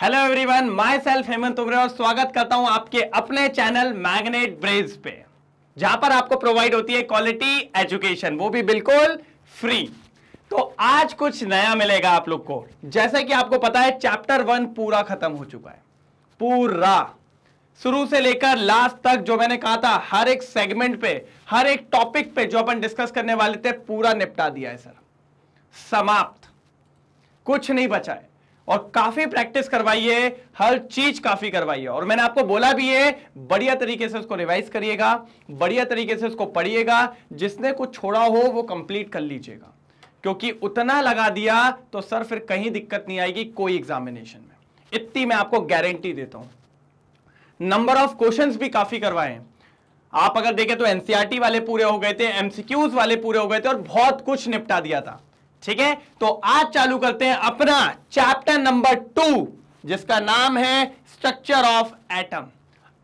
hello everyone myself Hemant Umre और स्वागत करता हूं आपके अपने चैनल मैग्नेट ब्रेज पे जहां पर आपको प्रोवाइड होती है क्वालिटी एजुकेशन वो भी बिल्कुल फ्री तो आज कुछ नया मिलेगा आप लोग को जैसे कि आपको पता है चैप्टर वन पूरा खत्म हो चुका है पूरा शुरू से लेकर लास्ट तक जो मैंने कहा था हर एक सेगमेंट पे हर एक टॉपिक पे जो अपन डिस्कस करने वाले थे पूरा निपटा दिया है सर समाप्त कुछ नहीं बचा है और काफी प्रैक्टिस करवाइए हर चीज काफी करवाइए और मैंने आपको बोला भी है बढ़िया तरीके से उसको रिवाइज करिएगा बढ़िया तरीके से उसको पढ़िएगा जिसने कुछ छोड़ा हो वो कंप्लीट कर लीजिएगा क्योंकि उतना लगा दिया तो सर फिर कहीं दिक्कत नहीं आएगी कोई एग्जामिनेशन में इतनी मैं आपको गारंटी देता हूं नंबर ऑफ क्वेश्चंस भी काफी करवाए आप अगर देखें तो एनसीआरटी e वाले पूरे हो गए थे एमसीक्यूज वाले पूरे हो गए थे और बहुत कुछ निपटा दिया था ठीक है तो आज चालू करते हैं अपना चैप्टर नंबर टू जिसका नाम है स्ट्रक्चर ऑफ एटम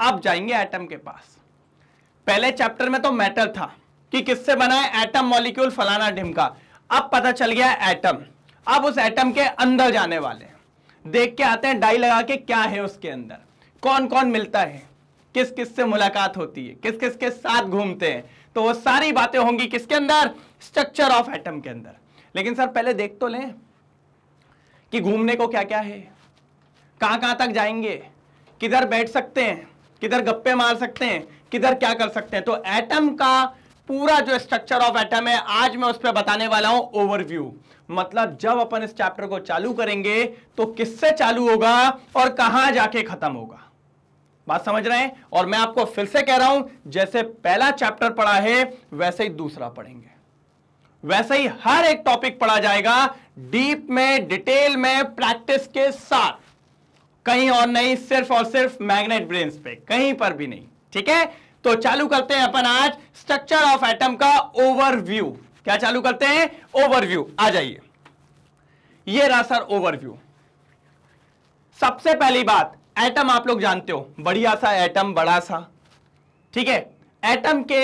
अब जाएंगे एटम के पास पहले चैप्टर में तो मैटर था कि किससे बना है एटम मॉलिक्यूल फलाना ढिमका अब पता चल गया एटम अब उस एटम के अंदर जाने वाले हैं देख के आते हैं डाई लगा के क्या है उसके अंदर कौन कौन मिलता है किस किस से मुलाकात होती है किस किस के साथ घूमते हैं तो वो सारी बातें होंगी किसके अंदर स्ट्रक्चर ऑफ एटम के अंदर लेकिन सर पहले देख तो लें कि घूमने को क्या क्या है कहां कहां तक जाएंगे किधर बैठ सकते हैं किधर गप्पे मार सकते हैं किधर क्या कर सकते हैं तो एटम का पूरा जो स्ट्रक्चर ऑफ एटम है आज मैं उस पर बताने वाला हूं ओवरव्यू मतलब जब अपन इस चैप्टर को चालू करेंगे तो किससे चालू होगा और कहां जाके खत्म होगा बात समझ रहे हैं और मैं आपको फिर से कह रहा हूं जैसे पहला चैप्टर पढ़ा है वैसे ही दूसरा पढ़ेंगे वैसे ही हर एक टॉपिक पढ़ा जाएगा डीप में डिटेल में प्रैक्टिस के साथ कहीं और नहीं सिर्फ और सिर्फ मैग्नेट ब्रेन्स पे कहीं पर भी नहीं ठीक है तो चालू करते हैं अपन आज स्ट्रक्चर ऑफ एटम का ओवरव्यू क्या चालू करते हैं ओवरव्यू आ जाइए ये रहा सर ओवरव्यू सबसे पहली बात एटम आप लोग जानते हो बढ़िया सा एटम बड़ा सा ठीक है एटम के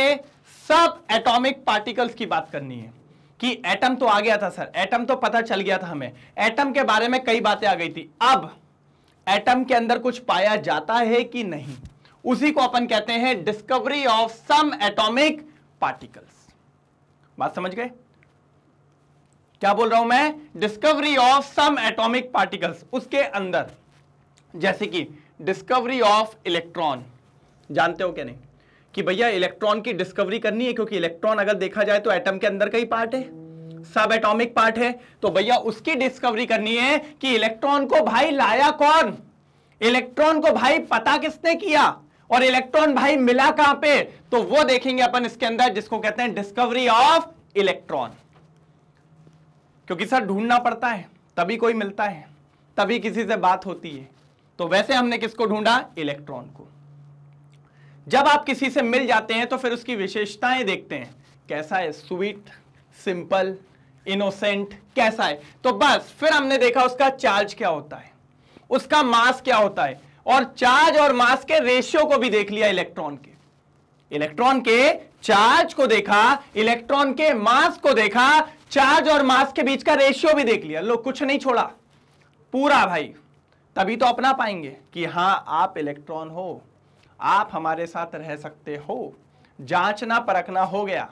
सब एटॉमिक पार्टिकल्स की बात करनी है कि एटम तो आ गया था सर एटम तो पता चल गया था हमें एटम के बारे में कई बातें आ गई थी अब एटम के अंदर कुछ पाया जाता है कि नहीं उसी को अपन कहते हैं discovery of some atomic particles बात समझ गए क्या बोल रहा हूं मैं discovery of some atomic particles उसके अंदर जैसे कि डिस्कवरी ऑफ इलेक्ट्रॉन जानते हो क्या नहीं कि भैया इलेक्ट्रॉन की डिस्कवरी करनी है क्योंकि इलेक्ट्रॉन अगर देखा जाए तो एटम के अंदर का ही पार्ट है सब एटॉमिक पार्ट है तो भैया उसकी डिस्कवरी करनी है कि इलेक्ट्रॉन को भाई लाया कौन इलेक्ट्रॉन को भाई पता किसने किया और इलेक्ट्रॉन भाई मिला कहां पे तो वो देखेंगे अपन इसके अंदर जिसको कहते हैं डिस्कवरी ऑफ इलेक्ट्रॉन क्योंकि सर ढूंढना पड़ता है तभी कोई मिलता है तभी किसी से बात होती है तो वैसे हमने किसको ढूंढा इलेक्ट्रॉन को जब आप किसी से मिल जाते हैं तो फिर उसकी विशेषताएं देखते हैं कैसा है स्वीट सिंपल इनोसेंट कैसा है तो बस फिर हमने देखा उसका चार्ज क्या होता है उसका मास क्या होता है और चार्ज और मास के रेशियो को भी देख लिया इलेक्ट्रॉन के इलेक्ट्रॉन के चार्ज को देखा इलेक्ट्रॉन के मास को देखा चार्ज और मास के बीच का रेशियो भी देख लिया लो कुछ नहीं छोड़ा पूरा भाई तभी तो अपना पाएंगे कि हां आप इलेक्ट्रॉन हो आप हमारे साथ रह सकते हो जांचना परखना हो गया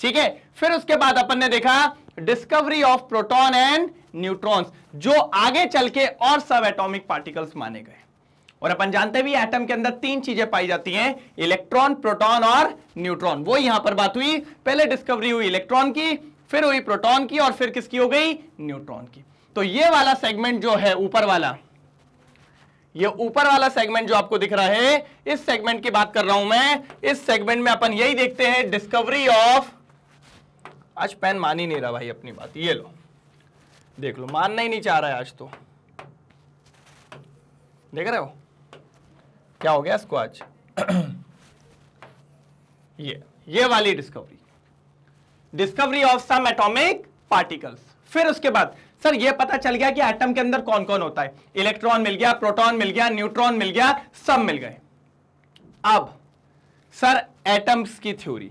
ठीक है फिर उसके बाद अपन ने देखा discovery of proton and neutrons जो आगे चल के और सब एटॉमिक पार्टिकल्स माने गए और अपन जानते भी एटम के अंदर तीन चीजें पाई जाती हैं इलेक्ट्रॉन प्रोटॉन और न्यूट्रॉन वो यहां पर बात हुई पहले डिस्कवरी हुई इलेक्ट्रॉन की फिर हुई प्रोटॉन की और फिर किसकी हो गई न्यूट्रॉन की तो ये वाला सेगमेंट जो है ऊपर वाला ये ऊपर वाला सेगमेंट जो आपको दिख रहा है इस सेगमेंट की बात कर रहा हूं मैं इस सेगमेंट में अपन यही देखते हैं डिस्कवरी ऑफ आज पेन मान ही नहीं रहा भाई अपनी बात ये लो देख लो मानना ही नहीं चाह रहा है आज तो देख रहे हो क्या हो गया इसको आज ये ये वाली discovery discovery of some atomic particles फिर उसके बाद सर ये पता चल गया कि एटम के अंदर कौन कौन होता है इलेक्ट्रॉन मिल गया प्रोटॉन मिल गया न्यूट्रॉन मिल गया सब मिल गए अब सर एटम्स की थ्योरी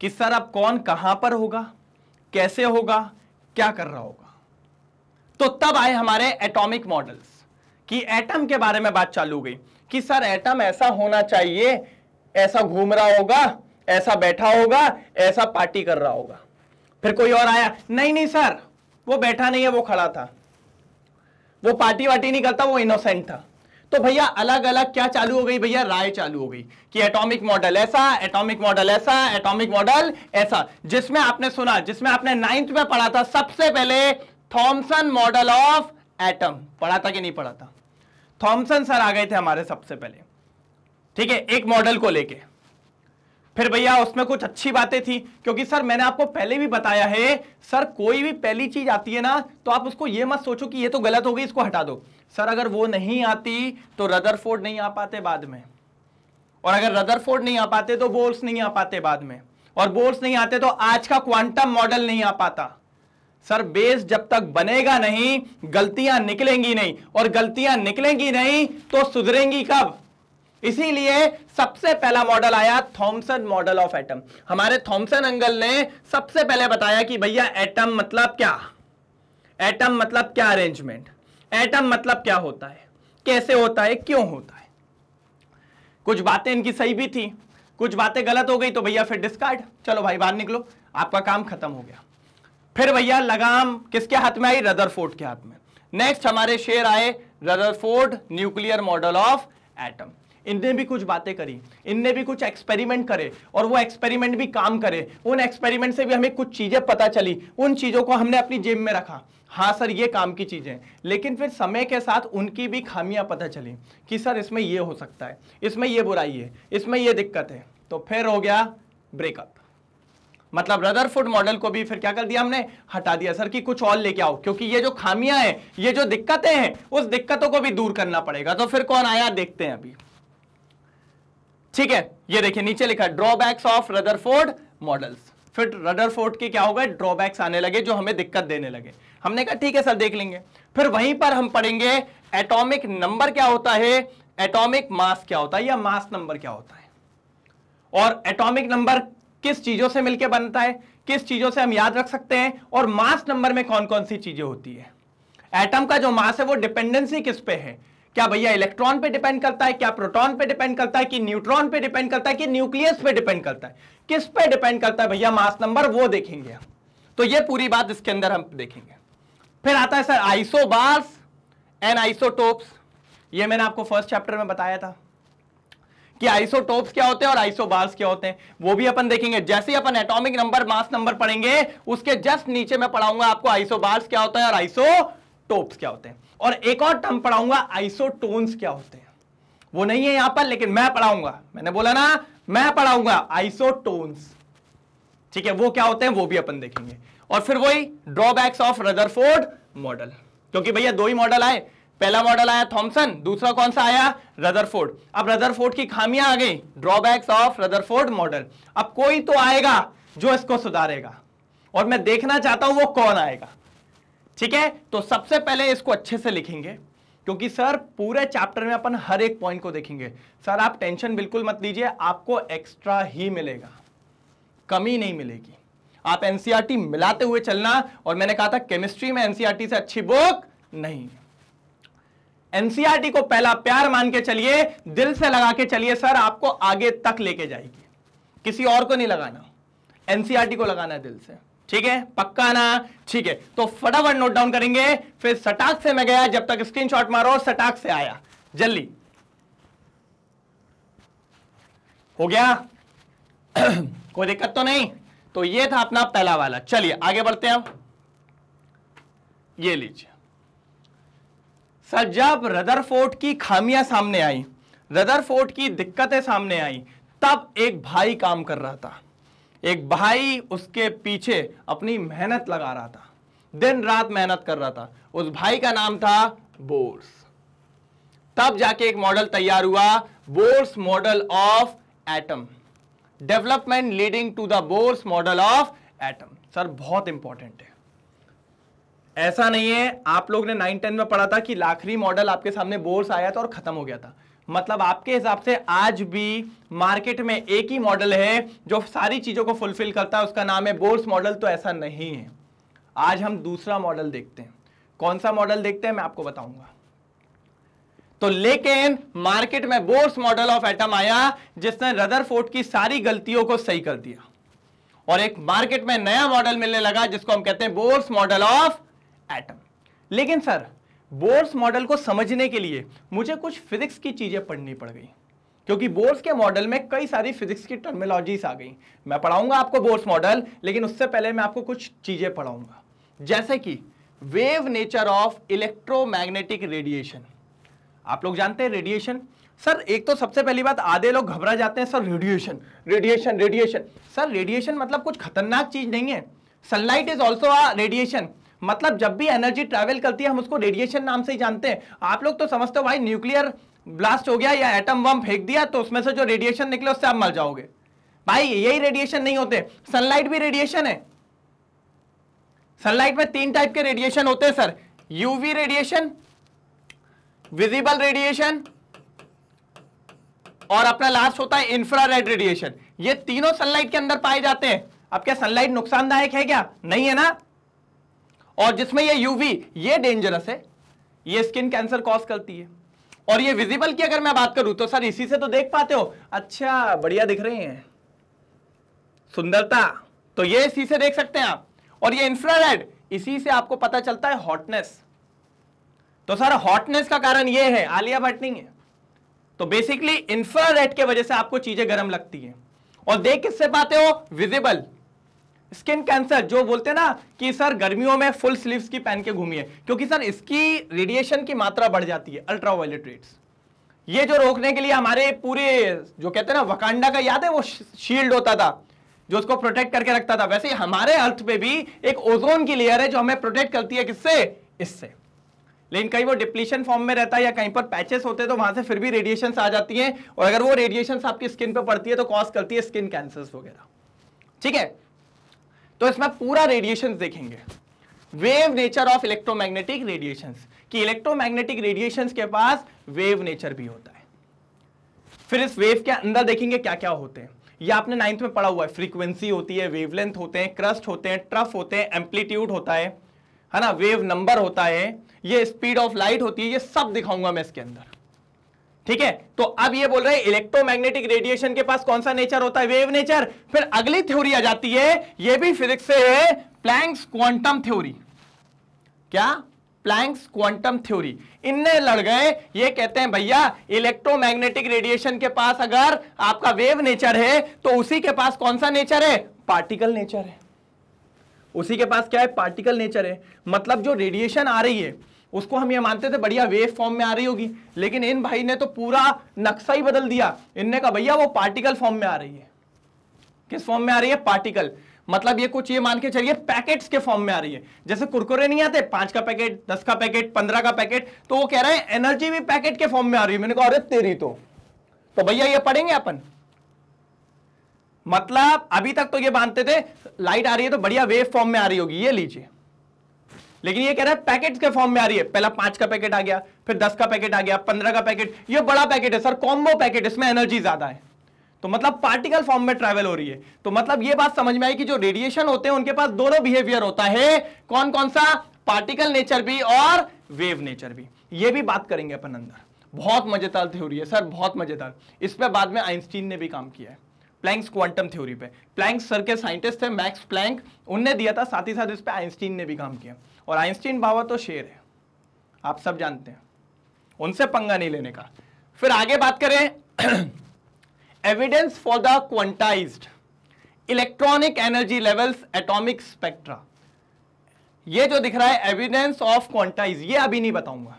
कि सर अब कौन कहां पर होगा कैसे होगा क्या कर रहा होगा तो तब आए हमारे एटॉमिक मॉडल्स कि एटम के बारे में बात चालू गई कि सर एटम ऐसा होना चाहिए ऐसा घूम रहा होगा ऐसा बैठा होगा ऐसा पार्टी कर रहा होगा फिर कोई और आया नहीं नहीं सर वो बैठा नहीं है वो खड़ा था वो पार्टी वार्टी नहीं करता वो इनोसेंट था तो भैया अलग अलग क्या चालू हो गई भैया राय चालू हो गई कि एटॉमिक मॉडल ऐसा एटॉमिक मॉडल ऐसा एटॉमिक मॉडल ऐसा जिसमें आपने सुना जिसमें आपने नाइन्थ में पढ़ा था सबसे पहले थॉमसन मॉडल ऑफ एटम पढ़ा था कि नहीं पढ़ा था थॉमसन सर आ गए थे हमारे सबसे पहले ठीक है एक मॉडल को लेके फिर भैया उसमें कुछ अच्छी बातें थी क्योंकि सर मैंने आपको पहले भी बताया है सर कोई भी पहली चीज आती है ना तो आप उसको ये मत सोचो कि ये तो गलत हो गई इसको हटा दो सर अगर वो नहीं आती तो रदर नहीं आ पाते बाद में और अगर रदर नहीं आ पाते तो बोल्स नहीं आ पाते बाद में और बोल्स नहीं आते तो आज का क्वांटम मॉडल नहीं आ पाता सर बेस जब तक बनेगा नहीं गलतियां निकलेंगी नहीं और गलतियां निकलेंगी नहीं तो सुधरेंगी कब इसीलिए सबसे पहला मॉडल आया थॉमसन मॉडल ऑफ एटम हमारे थॉमसन अंगल ने सबसे पहले बताया कि भैया एटम मतलब क्या एटम मतलब क्या अरेंजमेंट एटम मतलब क्या होता है कैसे होता है क्यों होता है कुछ बातें इनकी सही भी थी कुछ बातें गलत हो गई तो भैया फिर डिस्कार्ड चलो भाई बाहर निकलो आपका काम खत्म हो गया फिर भैया लगाम किसके हाथ में आई रदरफोर्ड के हाथ में नेक्स्ट हमारे शेयर आए Rutherford nuclear model of atom इनने भी कुछ बातें करी इनने भी कुछ एक्सपेरिमेंट करे और वो एक्सपेरिमेंट भी काम करे उन एक्सपेरिमेंट से भी हमें कुछ चीज़ें पता चली उन चीज़ों को हमने अपनी जेब में रखा हाँ सर ये काम की चीज़ें लेकिन फिर समय के साथ उनकी भी खामियां पता चली कि सर इसमें ये हो सकता है इसमें ये बुराई है इसमें ये दिक्कत है तो फिर हो गया ब्रेकअप मतलब रदर फूड मॉडल को भी फिर क्या कर दिया हमने हटा दिया सर कि कुछ और लेके आओ क्योंकि ये जो खामियां हैं ये जो दिक्कतें हैं उस दिक्कतों को भी दूर करना पड़ेगा तो फिर कौन आया देखते हैं अभी ठीक है ये देखिए नीचे लिखा ड्रॉबैक्स ऑफ रदरफोर्ड मॉडल्स फिर रडरफोर्ड के क्या हो गए ड्रॉबैक्स आने लगे जो हमें दिक्कत देने लगे हमने कहा ठीक है सर देख लेंगे फिर वहीं पर हम पढ़ेंगे एटॉमिक नंबर क्या होता है एटॉमिक मास क्या होता है या मास नंबर क्या होता है और एटॉमिक नंबर किस चीजों से मिलकर बनता है किस चीजों से हम याद रख सकते हैं और मास नंबर में कौन कौन सी चीजें होती है एटम का जो मास है वो डिपेंडेंसी किस पे है क्या भैया इलेक्ट्रॉन पे डिपेंड करता है क्या प्रोटॉन पे डिपेंड करता है कि न्यूट्रॉन पे डिपेंड करता है कि न्यूक्लियस पे डिपेंड करता है किस पे डिपेंड करता है भैया मास नंबर वो देखेंगे हम तो ये पूरी बात इसके अंदर हम देखेंगे फिर आता है सर आइसोबार्स एंड आइसोटोप्स ये मैंने आपको फर्स्ट चैप्टर में बताया था कि आइसोटोप्स क्या होते हैं और आइसोबार्स क्या होते हैं वो भी अपन देखेंगे जैसे ही अपन एटॉमिक नंबर मास नंबर पढ़ेंगे उसके जस्ट नीचे मैं पढ़ाऊंगा आपको आइसोबार्स क्या होता है और आइसो आइसोटोप्स क्या होते हैं और एक और टर्म पढ़ाऊंगा आइसोटोन्स क्या होते हैं वो नहीं है यहां पर लेकिन मैं पढ़ाऊंगा मैंने बोला ना मैं पढ़ाऊंगा आइसोटोन्स ठीक है वो क्या होते हैं वो भी अपन देखेंगे और फिर वही ड्रॉबैक्स ऑफ रदरफोर्ड मॉडल क्योंकि भैया दो ही मॉडल आए पहला मॉडल आया थॉमसन दूसरा कौन सा आया रदरफोर्ड अब रदरफोर्ड की खामियां आ गई ड्रॉबैक्स ऑफ रदरफोर्ड मॉडल अब कोई तो आएगा जो इसको सुधारेगा और मैं देखना चाहता हूं वो कौन आएगा ठीक है तो सबसे पहले इसको अच्छे से लिखेंगे क्योंकि सर पूरे चैप्टर में अपन हर एक पॉइंट को देखेंगे सर आप टेंशन बिल्कुल मत लीजिए आपको एक्स्ट्रा ही मिलेगा कमी नहीं मिलेगी आप एनसीईआरटी e मिलाते हुए चलना और मैंने कहा था केमिस्ट्री में एनसीईआरटी e से अच्छी बुक नहीं एनसीईआरटी e को पहला प्यार मान के चलिए दिल से लगा के चलिए सर आपको आगे तक लेके जाएगी किसी और को नहीं लगाना एनसीईआरटी को लगाना है दिल से ठीक है पक्का ना ठीक है तो फटाफट नोट डाउन करेंगे फिर सटाक से मैं गया जब तक स्क्रीनशॉट मारो सटाक से आया जल्दी हो गया कोई दिक्कत तो नहीं तो ये था अपना पहला वाला चलिए आगे बढ़ते हैं ये लीजिए सर जब फोर्ट की खामियां सामने आई फोर्ट की दिक्कतें सामने आई तब एक भाई काम कर रहा था एक भाई उसके पीछे अपनी मेहनत लगा रहा था दिन रात मेहनत कर रहा था उस भाई का नाम था बोर्स तब जाके एक मॉडल तैयार हुआ Bohr's model of atom development leading to the Bohr's model of atom sir बहुत इंपॉर्टेंट है ऐसा नहीं है आप लोग ने नाइन टेन में पढ़ा था कि लाखरी मॉडल आपके सामने बोर्स आया था और खत्म हो गया था मतलब आपके हिसाब से आज भी मार्केट में एक ही मॉडल है जो सारी चीज़ों को फुलफिल करता है उसका नाम है बोर्स मॉडल तो ऐसा नहीं है आज हम दूसरा मॉडल देखते हैं कौन सा मॉडल देखते हैं मैं आपको बताऊंगा तो लेकिन मार्केट में बोर्स मॉडल ऑफ एटम आया जिसने रदर की सारी गलतियों को सही कर दिया और एक मार्केट में नया मॉडल मिलने लगा जिसको हम कहते हैं बोर्स मॉडल ऑफ एटम लेकिन सर बोर्स मॉडल को समझने के लिए मुझे कुछ फिजिक्स की चीज़ें पढ़नी पड़ गई क्योंकि बोर्स के मॉडल में कई सारी फिजिक्स की टर्मिनोलॉजीज आ गई मैं पढ़ाऊंगा आपको बोर्स मॉडल लेकिन उससे पहले मैं आपको कुछ चीज़ें पढ़ाऊंगा जैसे कि wave nature of electromagnetic radiation आप लोग जानते हैं रेडिएशन सर एक तो सबसे पहली बात आधे लोग घबरा जाते हैं sir radiation radiation radiation sir radiation मतलब कुछ खतरनाक चीज़ नहीं है sunlight is also a radiation मतलब जब भी एनर्जी ट्रैवल करती है हम उसको रेडिएशन नाम से ही जानते हैं आप लोग तो समझते हो भाई न्यूक्लियर ब्लास्ट हो गया या एटम बम फेंक दिया तो उसमें से जो रेडिएशन निकले उससे आप मर जाओगे भाई यही रेडिएशन नहीं होते सनलाइट भी रेडिएशन है सनलाइट में तीन टाइप के रेडिएशन होते हैं sir UV radiation visible radiation और अपना लास्ट होता है इंफ्रा रेडिएशन ये तीनों सनलाइट के अंदर पाए जाते हैं अब क्या सनलाइट नुकसानदायक है क्या नहीं है ना और जिसमें ये यूवी ये डेंजरस है ये स्किन कैंसर कॉज करती है और ये विजिबल की अगर मैं बात करूं तो सर इसी से तो देख पाते हो अच्छा बढ़िया दिख रहे हैं सुंदरता तो ये इसी से देख सकते हैं आप और ये इंफ्रारेड इसी से आपको पता चलता है हॉटनेस तो सर हॉटनेस का कारण ये है आलिया भट्ट नहीं है तो बेसिकली इंफ्रारेड के वजह से आपको चीजें गर्म लगती हैं और देख किससे पाते हो विजिबल स्किन कैंसर जो बोलते हैं ना कि सर गर्मियों में फुल स्लीव्स की पहन के घूमिए क्योंकि सर इसकी रेडिएशन की मात्रा बढ़ जाती है अल्ट्रावायलेट रेट्स ये जो रोकने के लिए हमारे पूरे जो कहते हैं ना वकांडा का याद है वो शील्ड होता था जो उसको प्रोटेक्ट करके रखता था वैसे हमारे अर्थ पे भी एक ओजोन की लेयर है जो हमें प्रोटेक्ट करती है किससे इससे लेकिन कहीं वो डिप्लीशन फॉर्म में रहता है या कहीं पर पैचेस होते हैं तो वहां से फिर भी रेडिएशन आ जाती हैं और अगर वो रेडिएशन आपकी स्किन पर पड़ती है तो कॉज करती है स्किन कैंसर वगैरह ठीक है तो इसमें पूरा रेडिएशन देखेंगे wave nature of electromagnetic radiation कि इलेक्ट्रोमैग्नेटिक रेडिएशन के पास वेव नेचर भी होता है फिर इस वेव के अंदर देखेंगे क्या क्या होते हैं ये आपने नाइन्थ में पढ़ा हुआ है फ्रीक्वेंसी होती है वेवलेंथ होते हैं क्रस्ट होते हैं ट्रफ होते हैं एम्पलीट्यूड होता है है ना वेव नंबर होता है ये स्पीड ऑफ लाइट होती है ये सब दिखाऊंगा मैं इसके अंदर ठीक है तो अब ये बोल रहे हैं इलेक्ट्रोमैग्नेटिक रेडिएशन के पास कौन सा नेचर होता है वेव नेचर फिर अगली थ्योरी आ जाती है ये भी फिजिक्स से है प्लैंक्स क्वांटम थ्योरी क्या प्लैंक्स क्वांटम थ्योरी इनने लड़ गए ये कहते हैं भैया इलेक्ट्रोमैग्नेटिक रेडिएशन के पास अगर आपका वेव नेचर है तो उसी के पास कौन सा नेचर है पार्टिकल नेचर है उसी के पास क्या है पार्टिकल नेचर है मतलब जो रेडिएशन आ रही है उसको हम ये मानते थे बढ़िया वेव फॉर्म में आ रही होगी लेकिन इन भाई ने तो पूरा नक्शा ही बदल दिया इनने कहा भैया वो पार्टिकल फॉर्म में आ रही है किस फॉर्म में आ रही है पार्टिकल मतलब ये कुछ ये मान के चलिए पैकेट्स के फॉर्म में आ रही है जैसे कुरकुरे नहीं आते पांच का पैकेट दस का पैकेट पंद्रह का पैकेट तो वो कह रहे हैं एनर्जी भी पैकेट के फॉर्म में आ रही है मैंने कहा अरे तेरी तो तो भैया ये पढ़ेंगे अपन मतलब अभी तक तो ये मानते थे लाइट आ रही है तो बढ़िया वेव फॉर्म में आ रही होगी ये लीजिए लेकिन ये कह रहा है पैकेट के फॉर्म में आ रही है पहला पांच का पैकेट आ गया फिर दस का पैकेट आ गया पंद्रह का पैकेट ये बड़ा पैकेट है सर कॉम्बो पैकेट इसमें एनर्जी ज्यादा है तो मतलब पार्टिकल फॉर्म में ट्रेवल हो रही है तो मतलब ये बात समझ में आई कि जो रेडिएशन होते हैं उनके पास दोनों बिहेवियर होता है कौन कौन सा पार्टिकल नेचर भी और वेव नेचर भी ये भी बात करेंगे अपन अंदर बहुत मजेदार थ्योरी है सर बहुत मजेदार इस पर बाद में आइंस्टीन ने भी काम किया है प्लैंक्स क्वांटम थ्योरी पे प्लैंक सर के साइंटिस्ट थे मैक्स प्लैंक उनने दिया था साथ ही साथ इस पर आइंस्टीन ने भी काम किया और आइंस्टीन बाबा तो शेर है आप सब जानते हैं उनसे पंगा नहीं लेने का फिर आगे बात करें evidence for the quantised electronic energy levels atomic spectra ये जो दिख रहा है एविडेंस ऑफ क्वांटाइज ये अभी नहीं बताऊंगा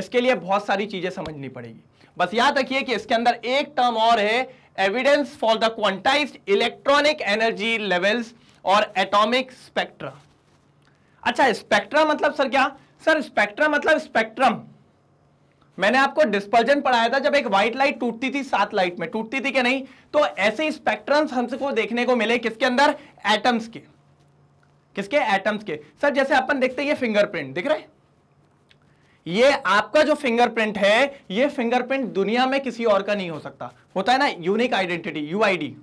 इसके लिए बहुत सारी चीजें समझनी पड़ेगी बस याद रखिए कि इसके अंदर एक टर्म और है evidence for the quantised electronic energy levels और एटॉमिक स्पेक्ट्रा अच्छा स्पेक्ट्रा मतलब सर क्या सर स्पेक्ट्रा मतलब स्पेक्ट्रम मैंने आपको डिस्पर्जन पढ़ाया था जब एक व्हाइट लाइट टूटती थी सात लाइट में टूटती थी कि नहीं तो ऐसे स्पेक्ट्रम हमको देखने को मिले किसके अंदर एटम्स के किसके एटम्स के सर जैसे अपन देखते हैं ये फिंगरप्रिंट दिख रहे ये आपका जो फिंगरप्रिंट है ये फिंगरप्रिंट दुनिया में किसी और का नहीं हो सकता होता है ना यूनिक आइडेंटिटी यूआईडी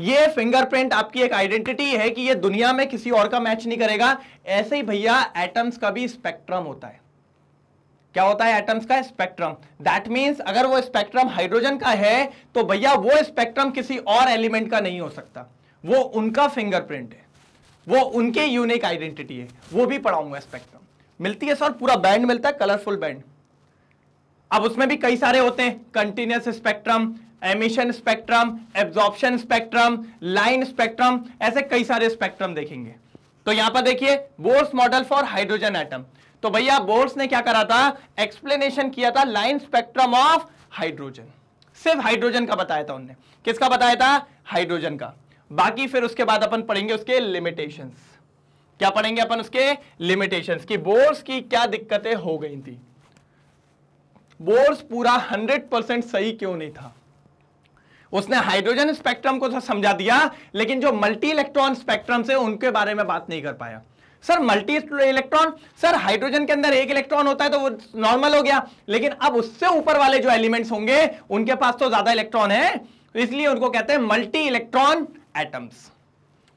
ये फिंगरप्रिंट आपकी एक आइडेंटिटी है कि ये दुनिया में किसी और का मैच नहीं करेगा ऐसे ही भैया एटम्स का भी स्पेक्ट्रम होता है क्या होता है एटम्स का स्पेक्ट्रम दैट मींस अगर वो स्पेक्ट्रम हाइड्रोजन का है तो भैया वो स्पेक्ट्रम किसी और एलिमेंट का नहीं हो सकता वो उनका फिंगरप्रिंट है वो उनके यूनिक आइडेंटिटी है वो भी पढ़ाऊंगा स्पेक्ट्रम मिलती है सर पूरा बैंड मिलता है कलरफुल बैंड अब उसमें भी कई सारे होते हैं continuous spectrum emission spectrum absorption spectrum line spectrum ऐसे कई सारे स्पेक्ट्रम देखेंगे तो यहां पर देखिए Bohr's model for hydrogen atom तो भैया बोर्स ने क्या करा था एक्सप्लेनेशन किया था लाइन स्पेक्ट्रम ऑफ हाइड्रोजन सिर्फ हाइड्रोजन का बताया था उनने किसका बताया था हाइड्रोजन का बाकी फिर उसके बाद अपन पढ़ेंगे उसके लिमिटेशन क्या पढ़ेंगे अपन उसके लिमिटेशन की बोर्स की क्या दिक्कतें हो गई थी बोर्स पूरा 100 परसेंट सही क्यों नहीं था उसने हाइड्रोजन स्पेक्ट्रम को तो समझा दिया लेकिन जो मल्टी इलेक्ट्रॉन स्पेक्ट्रम से उनके बारे में बात नहीं कर पाया sir multi electron sir hydrogen के अंदर एक इलेक्ट्रॉन होता है तो वो नॉर्मल हो गया लेकिन अब उससे ऊपर वाले जो एलिमेंट्स होंगे उनके पास तो ज्यादा इलेक्ट्रॉन है तो इसलिए उनको कहते हैं मल्टी इलेक्ट्रॉन एटम्स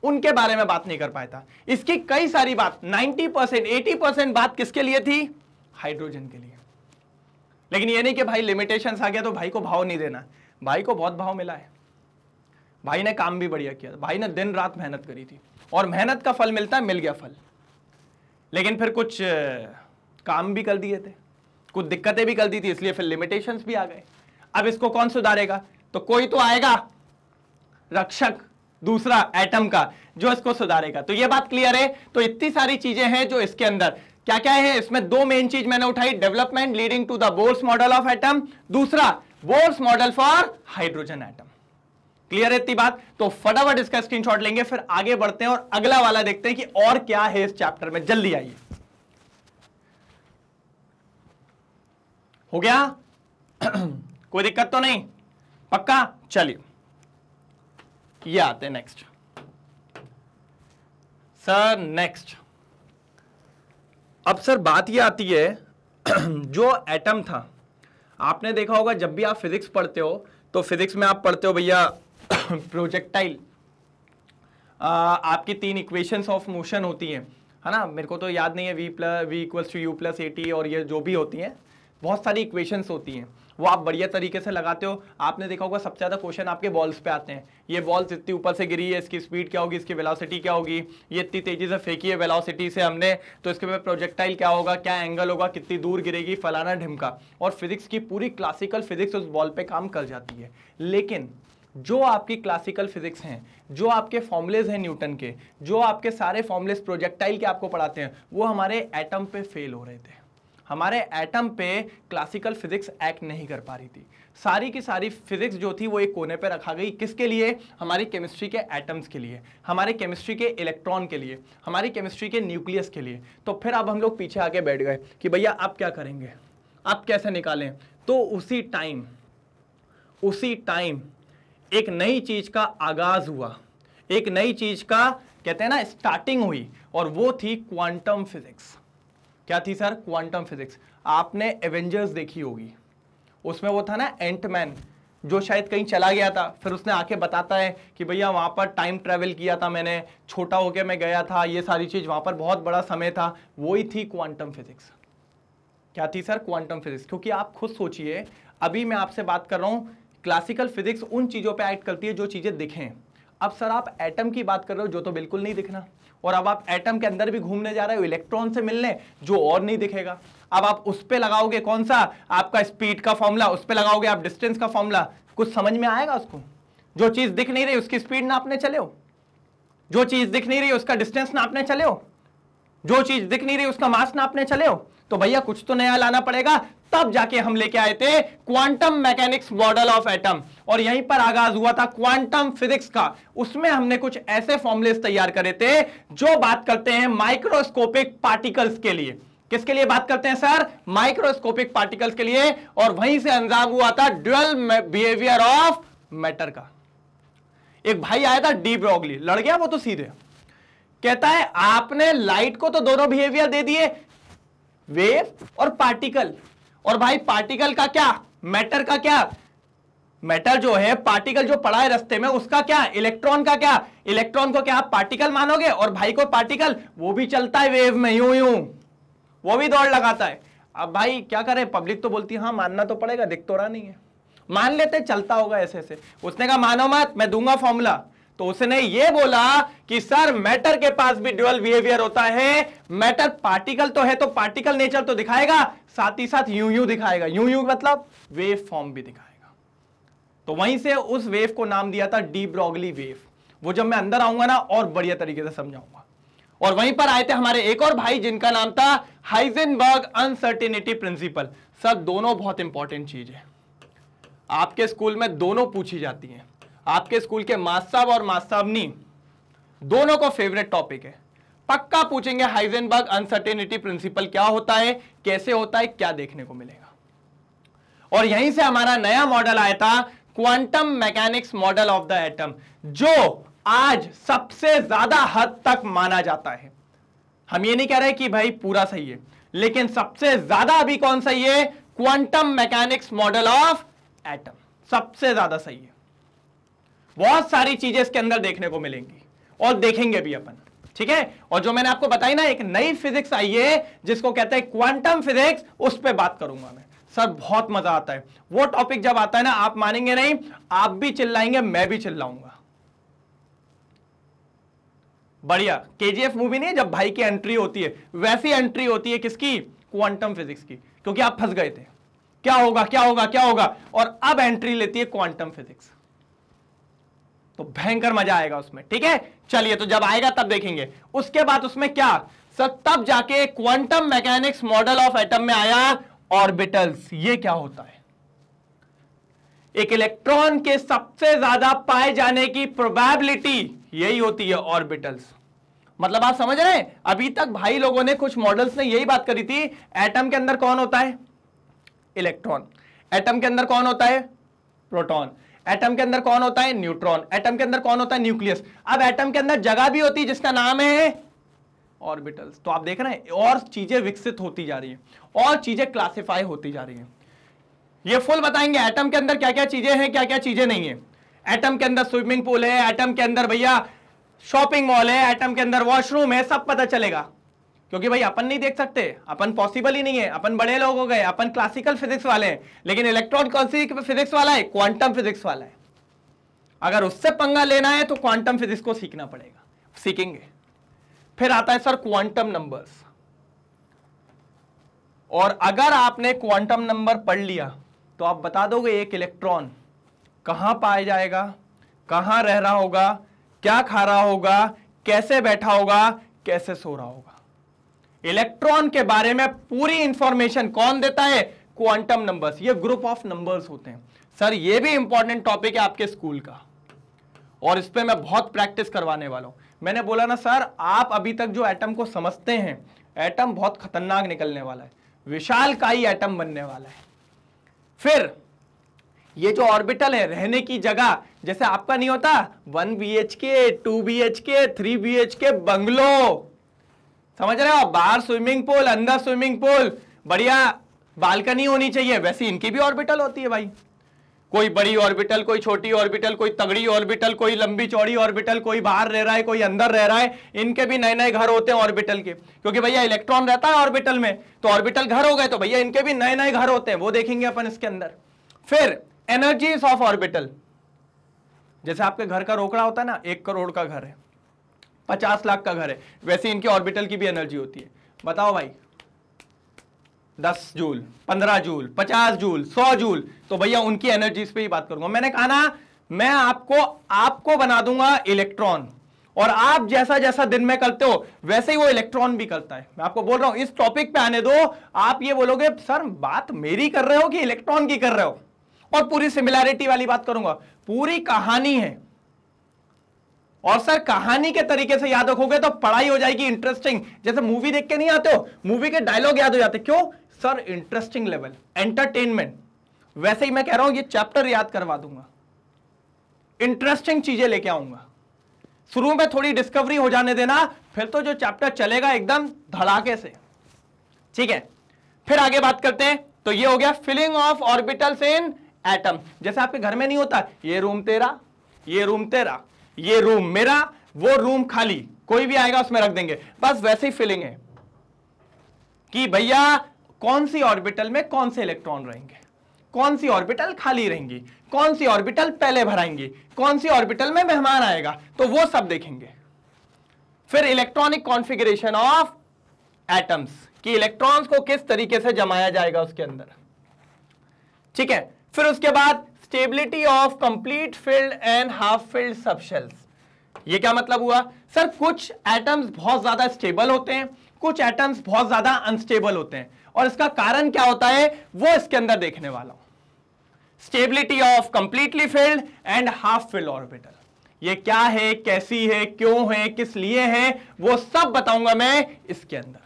उनके बारे में बात नहीं कर पाया था इसकी कई सारी बात 90 परसेंट एटी परसेंट बात किसके लिए थी हाइड्रोजन के लिए लेकिन ये नहीं कि भाई लिमिटेशंस आ गया तो भाई को भाव नहीं देना भाई को बहुत भाव मिला है भाई ने काम भी बढ़िया किया भाई ने दिन रात मेहनत करी थी और मेहनत का फल मिलता है मिल गया फल लेकिन फिर कुछ काम भी कर दिए थे कुछ दिक्कतें भी कर दी थी इसलिए फिर लिमिटेशंस भी आ गए अब इसको कौन सुधारेगा तो कोई तो आएगा रक्षक दूसरा एटम का जो इसको सुधारेगा तो ये बात क्लियर है तो इतनी सारी चीजें हैं जो इसके अंदर क्या क्या है इसमें दो मेन चीज मैंने उठाई development leading to the Bohr's model of atom दूसरा Bohr's model for hydrogen atom clear है इतनी बात तो फटाफट इसका स्क्रीनशॉट लेंगे फिर आगे बढ़ते हैं और अगला वाला देखते हैं कि और क्या है इस चैप्टर में जल्दी आइए हो गया कोई दिक्कत तो नहीं पक्का चलिए ये आते हैं नेक्स्ट सर नेक्स्ट अब सर बात ये आती है जो एटम था आपने देखा होगा जब भी आप फिजिक्स पढ़ते हो तो फिजिक्स में आप पढ़ते हो भैया प्रोजेक्टाइल आपकी तीन इक्वेशंस ऑफ मोशन होती हैं है ना मेरे को तो याद नहीं है v plus v equals to u plus a t और ये जो भी होती हैं बहुत सारी इक्वेशंस होती हैं वो आप बढ़िया तरीके से लगाते हो आपने देखा होगा सबसे ज़्यादा क्वेश्चन आपके बॉल्स पे आते हैं ये बॉल्स इतनी ऊपर से गिरी है इसकी स्पीड क्या होगी इसकी वेलासिटी क्या होगी ये इतनी तेज़ी से फेंकी है वेलासिटी से हमने तो इसके बाद प्रोजेक्टाइल क्या होगा क्या एंगल होगा कितनी दूर गिरेगी फलाना ढिमका और फिजिक्स की पूरी क्लासिकल फिजिक्स उस बॉल पर काम कर जाती है लेकिन जो आपकी क्लासिकल फिजिक्स हैं जो आपके फॉर्मुलेज हैं न्यूटन के जो आपके सारे फॉर्मुलेज प्रोजेक्टाइल के आपको पढ़ाते हैं वो हमारे एटम पे फेल हो रहे थे हमारे एटम पे क्लासिकल फिजिक्स एक्ट नहीं कर पा रही थी सारी की सारी फिजिक्स जो थी वो एक कोने पे रखा गई किसके लिए हमारी केमिस्ट्री के एटम्स के लिए हमारे केमिस्ट्री के इलेक्ट्रॉन के लिए हमारी केमिस्ट्री के न्यूक्लियस के लिए तो फिर अब हम लोग पीछे आके बैठ गए कि भैया आप क्या करेंगे आप कैसे निकालें तो उसी टाइम उसी टाइम एक नई चीज़ का आगाज़ हुआ एक नई चीज़ का कहते हैं ना स्टार्टिंग हुई और वो थी क्वांटम फिजिक्स क्या थी सर क्वांटम फिजिक्स आपने एवेंजर्स देखी होगी उसमें वो था ना एंटमैन जो शायद कहीं चला गया था फिर उसने आके बताता है कि भैया वहाँ पर टाइम ट्रेवल किया था मैंने छोटा होके मैं गया था ये सारी चीज़ वहाँ पर बहुत बड़ा समय था वही थी क्वांटम फिजिक्स क्या थी सर क्वांटम फिजिक्स क्योंकि आप खुद सोचिए अभी मैं आपसे बात कर रहा हूँ क्लासिकल फिजिक्स उन चीज़ों पर एक्ट करती है जो चीज़ें दिखें अब सर आप एटम की बात कर रहे हो जो तो बिल्कुल नहीं दिखना और अब आप एटम के अंदर भी घूमने जा रहे हो इलेक्ट्रॉन से मिलने जो और नहीं दिखेगा अब आप उस पर लगाओगे कौन सा आपका स्पीड का फॉर्मूला उस पर लगाओगे आप डिस्टेंस का फॉर्मूला कुछ समझ में आएगा उसको जो चीज दिख नहीं रही उसकी स्पीड ना आपने चले हो जो चीज दिख नहीं रही उसका डिस्टेंस ना आपने चले हो जो चीज दिख नहीं रही उसका मास ना आपने चले हो तो भैया कुछ तो नया लाना पड़ेगा तब जाके हम लेके आए थे quantum mechanics model of atom और यहीं पर आगाज हुआ था क्वांटम फिजिक्स का उसमें हमने कुछ ऐसे फॉर्मुलेस तैयार करे थे जो बात करते हैं माइक्रोस्कोपिक पार्टिकल्स के लिए किसके लिए बात करते हैं सर माइक्रोस्कोपिक पार्टिकल्स के लिए और वहीं से अंजाम हुआ था ड्यूअल बिहेवियर ऑफ मैटर का एक भाई आया था डी ब्रॉगली लड़ गया वो तो सीधे कहता है आपने लाइट को तो दोनों बिहेवियर दे दिए वेव और पार्टिकल और भाई पार्टिकल का क्या मैटर का क्या मेटल जो है पार्टिकल जो पड़ा है रस्ते में उसका क्या इलेक्ट्रॉन का क्या इलेक्ट्रॉन को क्या पार्टिकल मानोगे और भाई को पार्टिकल वो भी चलता है वेव में यूं यूं वो भी दौड़ लगाता है अब भाई क्या करे पब्लिक तो बोलती है हाँ मानना तो पड़ेगा दिख तो रहा नहीं है मान लेते चलता होगा ऐसे ऐसे उसने कहा मानो मत मैं दूंगा फॉर्मूला तो उसने ये बोला कि सर मैटर के पास भी ड्यूअल बिहेवियर होता है मैटर पार्टिकल तो है तो पार्टिकल नेचर तो दिखाएगा साथ ही साथ यू यू दिखाएगा यू यू मतलब वेव फॉर्म भी दिखाएगा तो वहीं से उस वेव को नाम दिया था डी ब्रॉगली वेव वो जब मैं अंदर आऊंगा ना और बढ़िया तरीके से समझाऊंगा और वहीं पर आए थे हमारे एक और भाई जिनका नाम था हाइजेनबर्ग अनसर्टिनिटी प्रिंसिपल सर दोनों बहुत इंपॉर्टेंट चीज है आपके स्कूल में दोनों पूछी जाती हैं आपके स्कूल के मास्ब और मास्बनी दोनों को फेवरेट टॉपिक है पक्का पूछेंगे हाइजेनबर्ग अनसर्टेनिटी प्रिंसिपल क्या होता है कैसे होता है क्या देखने को मिलेगा और यहीं से हमारा नया मॉडल आया था quantum mechanics model of the atom जो आज सबसे ज्यादा हद तक माना जाता है हम ये नहीं कह रहे कि भाई पूरा सही है लेकिन सबसे ज्यादा अभी कौन सही है quantum mechanics model of atom सबसे ज्यादा सही है बहुत सारी चीजें इसके अंदर देखने को मिलेंगी और देखेंगे भी अपन ठीक है और जो मैंने आपको बताई ना एक नई फिजिक्स आई है जिसको कहते हैं क्वांटम फिजिक्स उस पर बात करूंगा मैं सर बहुत मजा आता है वो टॉपिक जब आता है ना आप मानेंगे नहीं आप भी चिल्लाएंगे मैं भी चिल्लाऊंगा बढ़िया केजीएफ मूवी नहीं जब भाई की एंट्री होती है वैसी एंट्री होती है किसकी क्वांटम फिजिक्स की क्योंकि आप फंस गए थे क्या होगा क्या होगा क्या होगा और अब एंट्री लेती है क्वांटम फिजिक्स तो भयंकर मजा आएगा उसमें ठीक है चलिए तो जब आएगा तब देखेंगे उसके बाद उसमें क्या सर तब जाके quantum mechanics model of atom में आया ऑर्बिटल्स ये क्या होता है एक इलेक्ट्रॉन के सबसे ज्यादा पाए जाने की प्रोबेबिलिटी यही होती है ऑर्बिटल्स मतलब आप समझ रहे हैं अभी तक भाई लोगों ने कुछ मॉडल्स ने यही बात करी थी एटम के अंदर कौन होता है इलेक्ट्रॉन एटम के अंदर कौन होता है प्रोटॉन एटम के अंदर कौन होता है न्यूट्रॉन एटम के अंदर कौन होता है न्यूक्लियस अब एटम के अंदर जगह भी होती है जिसका नाम है ऑर्बिटल्स तो आप देख रहे हैं और चीजें विकसित होती जा रही है और चीजें क्लासिफाई होती जा रही है ये फुल बताएंगे एटम के अंदर क्या क्या चीजें हैं क्या क्या चीजें नहीं है एटम के अंदर स्विमिंग पूल है एटम के अंदर भैया शॉपिंग मॉल है एटम के अंदर वॉशरूम है सब पता चलेगा क्योंकि भाई अपन नहीं देख सकते अपन पॉसिबल ही नहीं है अपन बड़े लोग हो गए अपन क्लासिकल फिजिक्स वाले हैं लेकिन इलेक्ट्रॉन कौन सी फिजिक्स वाला है क्वांटम फिजिक्स वाला है अगर उससे पंगा लेना है तो क्वांटम फिजिक्स को सीखना पड़ेगा सीखेंगे फिर आता है सर क्वांटम नंबर्स और अगर आपने क्वांटम नंबर पढ़ लिया तो आप बता दोगे एक इलेक्ट्रॉन कहां पाया जाएगा कहां रह रहा होगा क्या खा रहा होगा कैसे बैठा होगा कैसे सो रहा होगा इलेक्ट्रॉन के बारे में पूरी इंफॉर्मेशन कौन देता है क्वांटम नंबर्स ये ग्रुप ऑफ नंबर्स होते हैं सर ये भी इंपॉर्टेंट टॉपिक है आपके स्कूल का और इस पर मैं बहुत प्रैक्टिस करवाने वाला हूं मैंने बोला ना सर आप अभी तक जो एटम को समझते हैं एटम बहुत खतरनाक निकलने वाला है विशाल काई एटम बनने वाला है फिर ये जो ऑर्बिटल है रहने की जगह जैसे आपका नहीं होता one B H K two B H K three B H K bungalow समझ रहे हो बाहर स्विमिंग पूल अंदर स्विमिंग पूल बढ़िया बालकनी होनी चाहिए वैसे इनकी भी ऑर्बिटल होती है भाई कोई बड़ी ऑर्बिटल कोई छोटी ऑर्बिटल कोई तगड़ी ऑर्बिटल कोई लंबी चौड़ी ऑर्बिटल कोई बाहर रह रहा है कोई अंदर रह रहा है इनके भी नए नए घर होते हैं ऑर्बिटल के क्योंकि भैया इलेक्ट्रॉन रहता है ऑर्बिटल में तो ऑर्बिटल घर हो गए तो भैया इनके भी नए नए घर होते हैं वो देखेंगे अपन इसके अंदर फिर एनर्जी ऑफ ऑर्बिटल जैसे आपके घर का रोकड़ा होता है ना एक करोड़ का घर है पचास लाख का घर है वैसे इनके ऑर्बिटल की भी एनर्जी होती है बताओ भाई दस जूल पंद्रह जूल पचास जूल सौ जूल तो भैया उनकी एनर्जीज पे ही बात करूंगा मैंने कहा ना मैं आपको आपको बना दूंगा इलेक्ट्रॉन और आप जैसा जैसा दिन में करते हो वैसे ही वो इलेक्ट्रॉन भी करता है मैं आपको बोल रहा हूं इस टॉपिक पे आने दो आप ये बोलोगे सर बात मेरी कर रहे हो कि इलेक्ट्रॉन की कर रहे हो और पूरी सिमिलैरिटी वाली बात करूंगा पूरी कहानी है और सर कहानी के तरीके से याद रखोगे तो पढ़ाई हो जाएगी इंटरेस्टिंग जैसे मूवी देख के नहीं आते हो मूवी के डायलॉग याद हो जाते क्यों सर इंटरेस्टिंग लेवल एंटरटेनमेंट वैसे ही मैं कह रहा हूं ये चैप्टर याद करवा दूंगा इंटरेस्टिंग चीजें लेके आऊंगा शुरू में थोड़ी डिस्कवरी हो जाने देना फिर तो जो चैप्टर चलेगा एकदम धड़ाके से ठीक है फिर आगे बात करते हैं तो ये हो गया filling of orbitals in atom जैसे आपके घर में नहीं होता ये रूम तेरा ये रूम तेरा ये रूम मेरा वो रूम खाली कोई भी आएगा उसमें रख देंगे बस वैसे ही फिलिंग है कि भैया कौन सी ऑर्बिटल में कौन से इलेक्ट्रॉन रहेंगे कौन सी ऑर्बिटल खाली रहेंगी कौन सी ऑर्बिटल पहले भराएंगी कौन सी ऑर्बिटल में मेहमान आएगा तो वो सब देखेंगे फिर इलेक्ट्रॉनिक कॉन्फ़िगरेशन ऑफ एटम्स कि इलेक्ट्रॉन्स को किस तरीके से जमाया जाएगा उसके अंदर ठीक है फिर उसके बाद stability of complete filled and half filled subshells ये क्या मतलब हुआ सर कुछ एटम्स बहुत ज्यादा स्टेबल होते हैं कुछ एटम्स बहुत ज्यादा अनस्टेबल होते हैं और इसका कारण क्या होता है वो इसके अंदर देखने वाला हूं stability of completely filled and half filled orbital ये क्या है कैसी है क्यों है किस लिए है वो सब बताऊंगा मैं इसके अंदर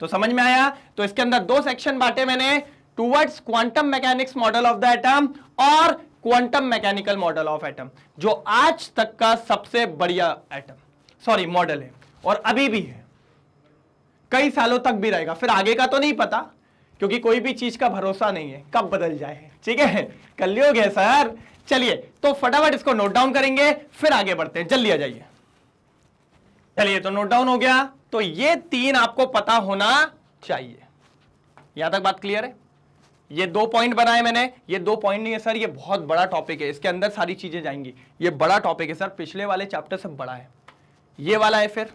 तो समझ में आया तो इसके अंदर दो सेक्शन बांटे मैंने towards quantum mechanics model of the atom और quantum mechanical model of atom जो आज तक का सबसे बढ़िया एटम सॉरी मॉडल है और अभी भी है कई सालों तक भी रहेगा फिर आगे का तो नहीं पता क्योंकि कोई भी चीज का भरोसा नहीं है कब बदल जाए ठीक है कल लियोगे सर चलिए तो फटाफट इसको नोट डाउन करेंगे फिर आगे बढ़ते हैं जल्दी आ जाइए चलिए तो नोट डाउन हो गया तो ये तीन आपको पता होना चाहिए यहां तक बात क्लियर है ये दो पॉइंट बनाए मैंने ये दो पॉइंट नहीं है सर ये बहुत बड़ा टॉपिक है इसके अंदर सारी चीजें जाएंगी ये बड़ा टॉपिक है सर पिछले वाले चैप्टर से बड़ा है ये वाला है फिर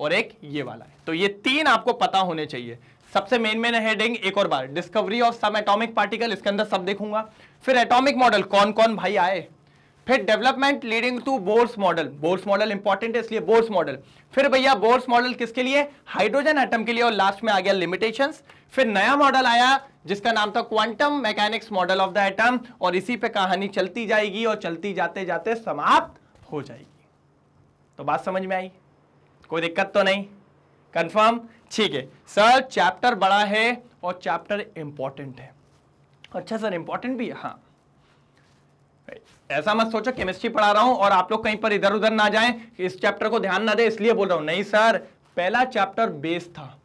और एक ये वाला है तो ये तीन आपको पता होने चाहिए सबसे मेन मेन हेडिंग एक और बार discovery of some subatomic particle इसके अंदर सब देखूंगा फिर एटॉमिक मॉडल कौन कौन भाई आए फिर development leading to Bohr's model Bohr's model important है इसलिए बोर्स मॉडल फिर भैया बोर्स मॉडल किसके लिए हाइड्रोजन एटम के लिए और लास्ट में आ गया लिमिटेशन फिर नया मॉडल आया जिसका नाम था quantum mechanics model of the atom और इसी पे कहानी चलती जाएगी और चलती जाते जाते समाप्त हो जाएगी तो बात समझ में आई कोई दिक्कत तो नहीं कंफर्म ठीक है सर चैप्टर बड़ा है और चैप्टर इंपॉर्टेंट है अच्छा सर इंपॉर्टेंट भी है हाँ ऐसा मत सोचो केमिस्ट्री पढ़ा रहा हूं और आप लोग कहीं पर इधर उधर ना जाएं इस चैप्टर को ध्यान ना दे इसलिए बोल रहा हूं नहीं सर पहला चैप्टर बेस था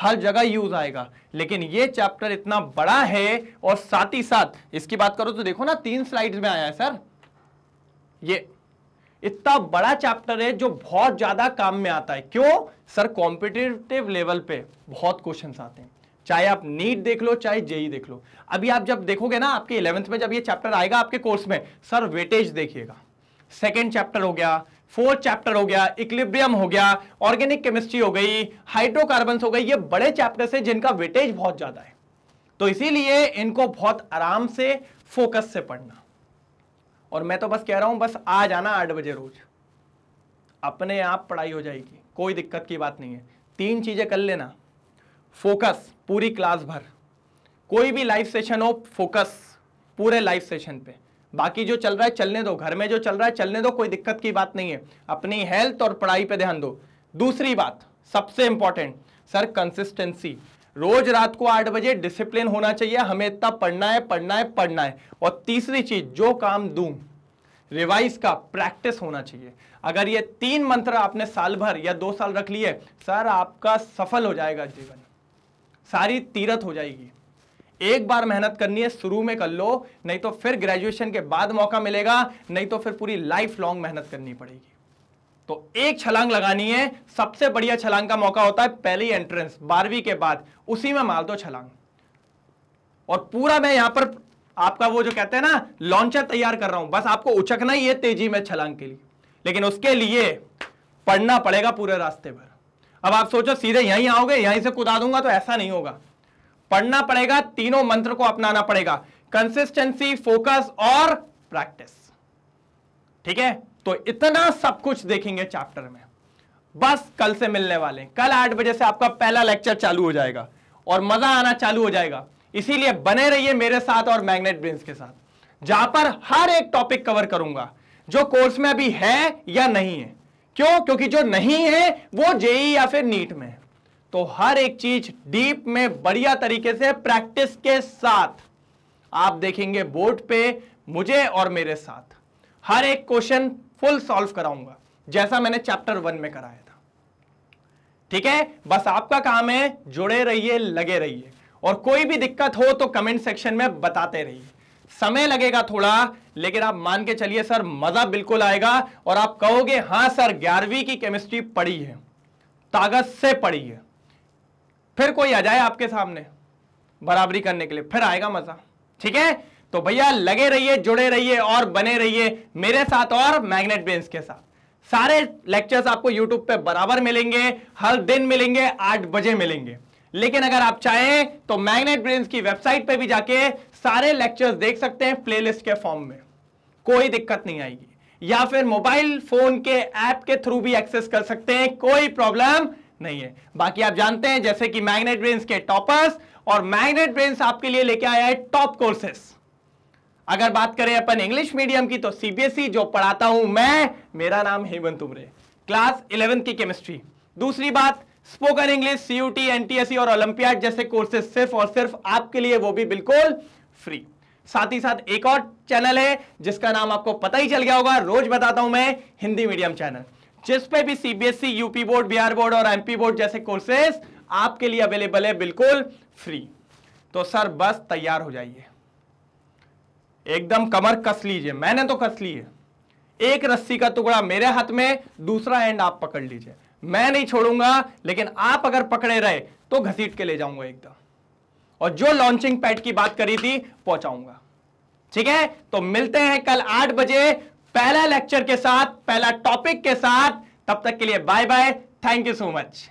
हर जगह यूज आएगा लेकिन ये चैप्टर इतना बड़ा है और साथ ही साथ इसकी बात करो तो देखो ना तीन स्लाइड्स में आया है सर ये इतना बड़ा चैप्टर है जो बहुत ज़्यादा काम में आता है क्यों सर कॉम्पिटिटिव लेवल पे बहुत क्वेश्चंस आते हैं चाहे आप नीट देख लो चाहे जेई देख लो अभी आप जब देखोगे ना आपके इलेवंथ में जब ये चैप्टर आएगा आपके कोर्स में सर वेटेज देखिएगा सेकेंड चैप्टर हो गया फोर्थ चैप्टर हो गया इक्लिब्रियम हो गया ऑर्गेनिक केमिस्ट्री हो गई हाइड्रोकार्बन हो गई ये बड़े चैप्टर है जिनका वेटेज बहुत ज़्यादा है तो इसीलिए इनको बहुत आराम से फोकस से पढ़ना और मैं तो बस कह रहा हूँ बस आ जाना आठ बजे रोज अपने आप पढ़ाई हो जाएगी कोई दिक्कत की बात नहीं है तीन चीज़ें कर लेना फोकस पूरी क्लास भर कोई भी लाइव सेशन हो फोकस पूरे लाइव सेशन पे बाकी जो चल रहा है चलने दो घर में जो चल रहा है चलने दो कोई दिक्कत की बात नहीं है अपनी हेल्थ और पढ़ाई पे ध्यान दो दूसरी बात सबसे इंपॉर्टेंट सर कंसिस्टेंसी रोज रात को आठ बजे डिसिप्लिन होना चाहिए हमें इतना पढ़ना है पढ़ना है पढ़ना है और तीसरी चीज जो काम दू रिवाइज का प्रैक्टिस होना चाहिए अगर ये तीन मंत्र आपने साल भर या दो साल रख लिए सर आपका सफल हो जाएगा जीवन सारी तीरथ हो जाएगी एक बार मेहनत करनी है शुरू में कर लो नहीं तो फिर ग्रेजुएशन के बाद मौका मिलेगा नहीं तो फिर पूरी लाइफ लॉन्ग मेहनत करनी पड़ेगी तो एक छलांग लगानी है सबसे बढ़िया छलांग का मौका होता है पहली एंट्रेंस बारहवीं के बाद उसी में मार दो छलांग और पूरा मैं यहां पर आपका वो जो कहते हैं ना लॉन्चर तैयार कर रहा हूं बस आपको उचकना ही है तेजी में छलांग के लिए लेकिन उसके लिए पढ़ना पड़ेगा पूरे रास्ते भर अब आप सोचो सीधे यहीं आओगे यहीं से कुदा दूंगा तो ऐसा नहीं होगा पढ़ना पड़ेगा तीनों मंत्र को अपनाना पड़ेगा कंसिस्टेंसी फोकस और प्रैक्टिस ठीक है तो इतना सब कुछ देखेंगे चैप्टर में बस कल से मिलने वाले कल आठ बजे से आपका पहला लेक्चर चालू हो जाएगा और मजा आना चालू हो जाएगा इसीलिए बने रहिए मेरे साथ और मैग्नेट ब्रेन्स के साथ जहां पर हर एक टॉपिक कवर करूंगा जो कोर्स में अभी है या नहीं है क्यों क्योंकि जो नहीं है वो जेई या फिर नीट में है तो हर एक चीज डीप में बढ़िया तरीके से प्रैक्टिस के साथ आप देखेंगे बोर्ड पे मुझे और मेरे साथ हर एक क्वेश्चन फुल सॉल्व कराऊंगा जैसा मैंने चैप्टर वन में कराया था ठीक है बस आपका काम है जुड़े रहिए लगे रहिए और कोई भी दिक्कत हो तो कमेंट सेक्शन में बताते रहिए समय लगेगा थोड़ा लेकिन आप मान के चलिए सर मजा बिल्कुल आएगा और आप कहोगे हाँ सर ग्यारहवीं की केमिस्ट्री पढ़ी है तागत से पढ़ी है फिर कोई आ जाए आपके सामने बराबरी करने के लिए फिर आएगा मजा ठीक है तो भैया लगे रहिए जुड़े रहिए और बने रहिए मेरे साथ और मैग्नेट बेंस के साथ सारे लेक्चर्स आपको यूट्यूब पे बराबर मिलेंगे हर दिन मिलेंगे आठ बजे मिलेंगे लेकिन अगर आप चाहें तो मैग्नेट ब्रेन की वेबसाइट पे भी जाके सारे लेक्चर्स देख सकते हैं प्लेलिस्ट के फॉर्म में कोई दिक्कत नहीं आएगी या फिर मोबाइल फोन के ऐप के थ्रू भी एक्सेस कर सकते हैं कोई प्रॉब्लम नहीं है बाकी आप जानते हैं जैसे कि मैग्नेट ब्रेन के टॉपर्स और मैग्नेट ब्रेन आपके लिए लेके आया है टॉप कोर्सेस अगर बात करें अपन इंग्लिश मीडियम की तो सीबीएसई e जो पढ़ाता हूं मैं मेरा नाम हेमंत उमरे क्लास इलेवन की केमिस्ट्री दूसरी बात स्पोकन इंग्लिश सीयूटी एनटीएससी और ओलंपियाड जैसे कोर्सेज सिर्फ और सिर्फ आपके लिए वो भी बिल्कुल फ्री साथ ही साथ एक और चैनल है जिसका नाम आपको पता ही चल गया होगा रोज बताता हूं मैं हिंदी मीडियम चैनल जिस पे भी CBSE UP board Bihar board और एमपी बोर्ड जैसे कोर्सेज आपके लिए अवेलेबल है बिल्कुल फ्री तो सर बस तैयार हो जाइए एकदम कमर कस लीजिए मैंने तो कस ली है एक रस्सी का टुकड़ा मेरे हाथ में दूसरा एंड आप पकड़ लीजिए मैं नहीं छोड़ूंगा लेकिन आप अगर पकड़े रहे तो घसीट के ले जाऊंगा एकदम और जो लॉन्चिंग पैड की बात करी थी पहुंचाऊंगा ठीक है तो मिलते हैं कल आठ बजे पहला लेक्चर के साथ पहला टॉपिक के साथ तब तक के लिए bye bye thank you so much